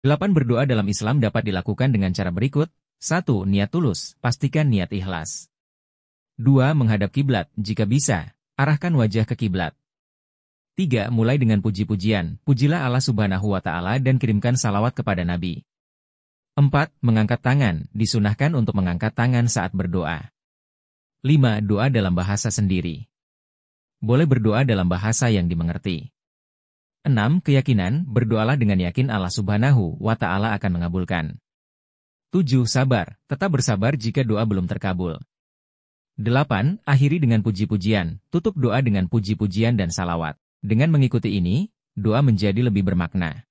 8. Berdoa dalam Islam dapat dilakukan dengan cara berikut. 1. Niat tulus, pastikan niat ikhlas. 2. Menghadap kiblat, jika bisa, arahkan wajah ke kiblat. 3. Mulai dengan puji-pujian, pujilah Allah subhanahu wa ta'ala dan kirimkan salawat kepada Nabi. 4. Mengangkat tangan, disunahkan untuk mengangkat tangan saat berdoa. 5. Doa dalam bahasa sendiri. Boleh berdoa dalam bahasa yang dimengerti. 6. Keyakinan, berdoalah dengan yakin Allah subhanahu wa ta'ala akan mengabulkan. 7. Sabar, tetap bersabar jika doa belum terkabul. 8. Akhiri dengan puji-pujian, tutup doa dengan puji-pujian dan salawat. Dengan mengikuti ini, doa menjadi lebih bermakna.